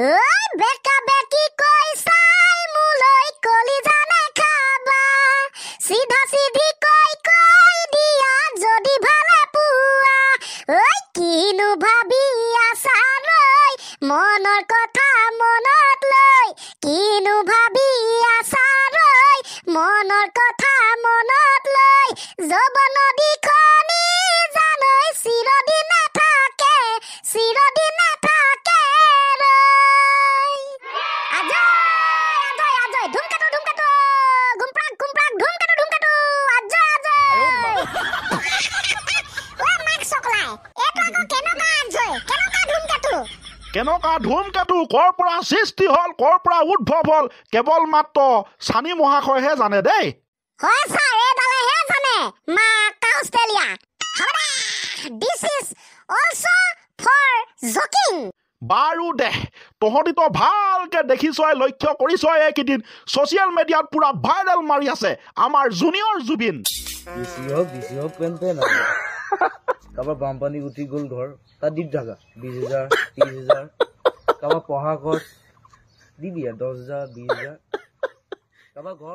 বেকা বেকি কৈ চাই মোলৈ কলিজা নেখাবা চিধা চিধি কৈ কৈ দিয়া যদি ভালে পোৱা ঐ কিনো ভাবি আছা লৈ মনৰ কথা মনত লৈ কিনো ভাবি আছা লৈ মনৰ কথা মনত লৈ যৱনৰ কেনেকুৱা ধুমকেতু ক'ৰ পৰা সৃষ্টি হ'ল ক'ৰ পৰা উদ্ভৱ হ'ল কেৱল মাত্ৰ চানি মহাশয়হে জানে দেই বাৰু দেহ তহঁতিতো ভাল নিজকে দেখিছোঁ আই লক্ষ্য কৰিছোঁ আই এইকেইদিন ছ'চিয়েল মিডিয়াত পূৰা ভাইৰেল মাৰি আছে আমাৰ জুনিয়ৰ জুবিন কাৰোবাৰ উঠি গ'ল ঘৰ তাত দিব থাকা বিছ হেজাৰ ত্ৰিছ হেজাৰ কাৰোবাৰ পঢ়া ঘৰ দিবি আৰু দহ হেজাৰ বিছ হেজাৰ কাৰোবাৰ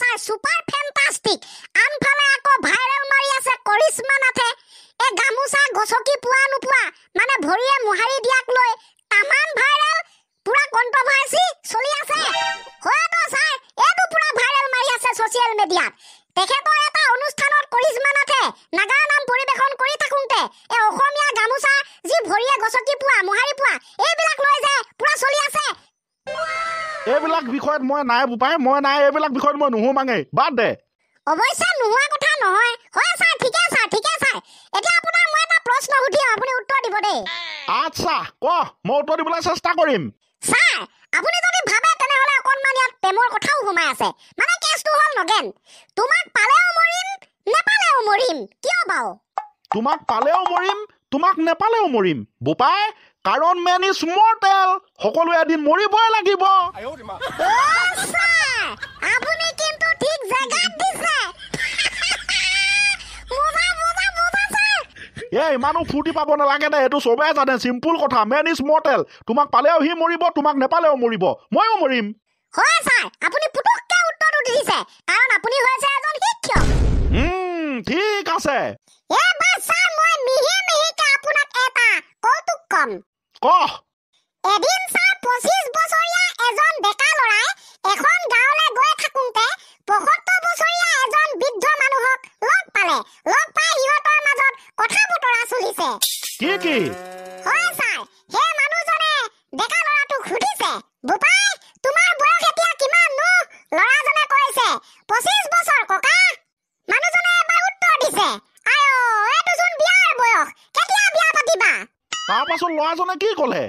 চাই ছুপাৰ ফেণ্টাষ্টিক আনফালে আকৌ ভাইৰেল মাৰি আছে কৰিশ্মা নাথে এই গামোচা গছকি পোৱা নোপোৱা মানে ভৰিয়ে মোহাৰি দিয়াক লৈ তামান ভাইৰেল পুৰা কণ্ট্ৰভাৰ্চি চলি আছে হয় আকৌ চাই এইটো পুৰা ভাইৰেল মাৰি আছে ছ'চিয়েল মিডিয়াত তেখেতৰ এটা অনুষ্ঠানত কৰিশ্মা নাথে নাগাৰ নাম পৰিৱেশন কৰি থাকোঁতে এই অসমীয়া গামোচা যি ভৰিয়ে গছকি পোৱা মোহাৰি পোৱা এইবিলাক লৈ যে পুৰা চলি আছে এইবিলাক বিষয়ত মই নাই বোপাই মই নাই এইবিলাক বিষয়ত মই নুহো মাঙে বাদ দে অৱশ্যে নোহোৱা কথা নহয় হয় ছাৰ ঠিকে ছাৰ ঠিকে ছাৰ এতিয়া আপোনাক মই এটা প্ৰশ্ন সুধিম আপুনি উত্তৰ দিব দেই আচ্ছা ক মই উত্তৰ দিবলৈ চেষ্টা কৰিম ছাৰ আপুনি যদি ভাবে তেনেহলে অকণমান ইয়াত প্ৰেমৰ কথাও সোমাই আছে মানে কেছটো হ'ল নগেন তোমাক পালেও মৰিম নেপালেও মৰিম কিয় বাৰু তোমাক পালেও মৰিম তোমাক নেপালেও মৰিম বোপাই কাৰণ মেন ইজ মৰ্টেল সকলোৱে এদিন মৰিবই লাগিব এই ইমানো ফূৰ্তি পাব নালাগে দে সেইটো চবেই জানে চিম্পুল কথা মেন ইজ মৰ্টেল তোমাক পালেও সি মৰিব তোমাক নেপালেও মৰিব ময়ো মৰিম ঠিক আছে ক এদিন ছাৰ পঁচিশ বছৰীয়া এজন ডেকা ল'ৰাই এখন গাঁৱলৈ গৈ থাকোঁতে পঁসত্তৰ বছৰীয়া এজন বৃদ্ধ মানুহক লগ পালে লগ পাই সিহঁতৰ মাজত কথা বতৰা চলিছে কি কি তাৰ পাছত ল'ৰাজনে কি ক'লে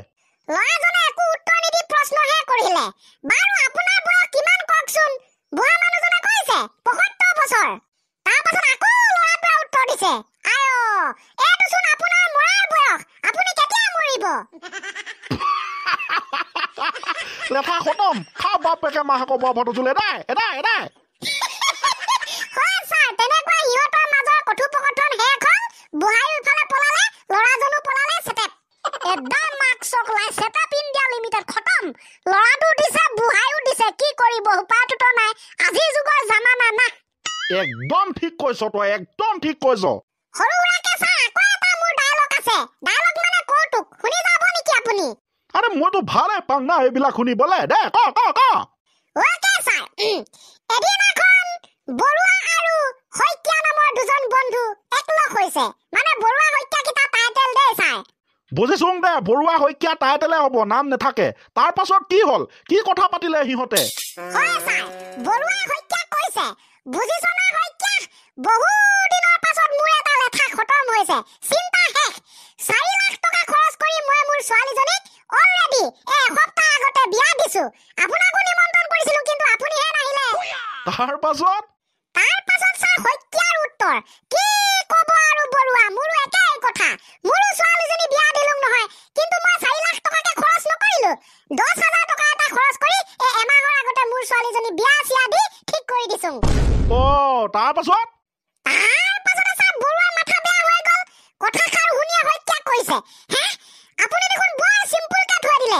একদম ঠিক কৈছ তই একদম ঠিক কৈছ আরে মই তো ভালে পাং না এইবিলাক শুনি বলে দে ক ক ক ওকে স্যার এদিন এখন আৰু হত্যা নামৰ দুজন বন্ধু একলগ হৈছে মানে বড়ুয়া হত্যা কিটা টাইটেল দে স্যার বুঝিছোঁ দে বড়ুয়া হত্যা টাইটেলে হ'ব নাম নেথাকে তাৰ পাছত কি হ'ল কি কথা পাতিলে সিহঁতে হয় স্যাৰ বড়ুয়া হত্যা কৈছে বুজিছনে শইকীয়া বহুদিনৰ পাছত মোৰ এটা লেঠা খতম হৈছে চিন্তা শেষ চাৰি লাখ টকা খৰচ কৰি মই মোৰ ছোৱালীজনীক অলৰেডি এসপ্তাহ আগতে বিয়া দিছো আপোনাকো নিমন্ত্ৰণ কৰিছিলো কিন্তু আপুনিহে নাহিলে তাৰ পাছত তাৰ পাছত ছাৰ শইকীয়াৰ উত্তৰ কি ক'ব আৰু বৰুৱা মোৰো একেই কথা মোৰো ছোৱালীজনী বিয়া দিলো নহয় কিন্তু মই চাৰি লাখ টকাকে খৰচ নকৰিলো দহ হাজাৰ আছো অ তাৰ পাছত তাৰ পাছত আছে বৰুৱা মাথা বেয়া হৈ গল কথা খাৰ শুনি হত্যা কৰিছে হে আপুনি দেখোন বৰ চিম্পল কাট হৈ দিলে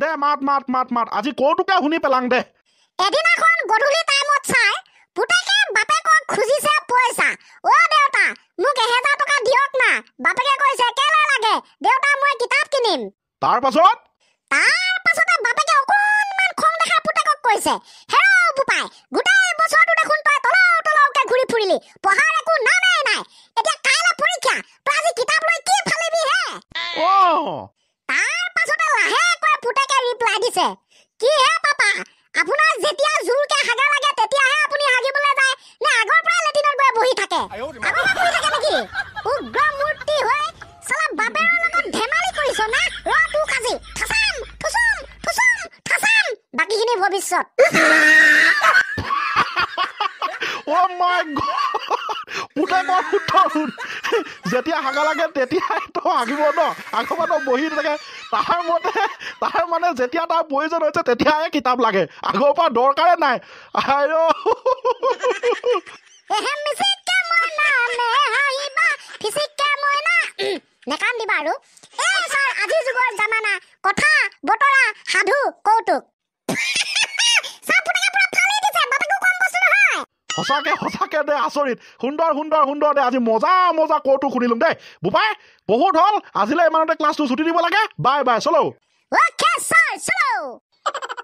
দে মাত মাত মাত মাত আজি কৌতুকে শুনি পেলাং দে এদিনাখন গধূলি টাইমত চাই পুতেকে বাপেকক খুজিছে পইচা অ দেউতা মোক এহেজাৰ টকা দিয়ক না বাপেকে কৈছে কেলা লাগে দেউতা মই কিতাপ কিনিম তাৰ পাছত তাৰ পাছতে বাপেকে অকণমান খং দেখা পুতেকক কৈছে হেৰৌ বোপাই গোটেই বছৰটো দেখোন তই তলাও তলাওকে ঘূৰি ফুৰিলি পঢ়াৰ একো নামেই নাই এতিয়া কাইলৈ পৰীক্ষা তই আজি কিতাপ লৈ কি ফালিবি হে অ' কৈছে কি হে পাপা আপোনাৰ যেতিয়া জোৰকে হাগা লাগে তেতিয়াহে আপুনি হাগিবলৈ যায় নে আগৰ পৰা লেটিনত গৈ বহি থাকে বহি থাকে নেকি উগ্ৰ মূৰ্তি হৈ চলা বাপেৰৰ লগত ধেমালি কৰিছ না ৰ তোক আজি থাচাম ফুচাম ফুচাম থাচাম বাকীখিনি ভৱিষ্যত Oh my god! যেতিয়া হাগা লাগে তেতিয়াই তই আহিব ন আগৰ পৰা তই বহি থাকে তাৰ মতে তাৰ মানে যেতিয়া তাৰ প্ৰয়োজন হৈছে তেতিয়াহে কিতাপ লাগে আগৰ পৰা দৰকাৰে নাই সঁচাকে সঁচাকে দে আচৰিত সুন্দৰ সুন্দৰ সুন্দৰ দে আজি মজা মজা কৌটো শুনিলো দেই বোপাই বহুত হল আজিলৈ ইমানতে ক্লাছটো ছুটি দিব লাগে বাই বাই চলো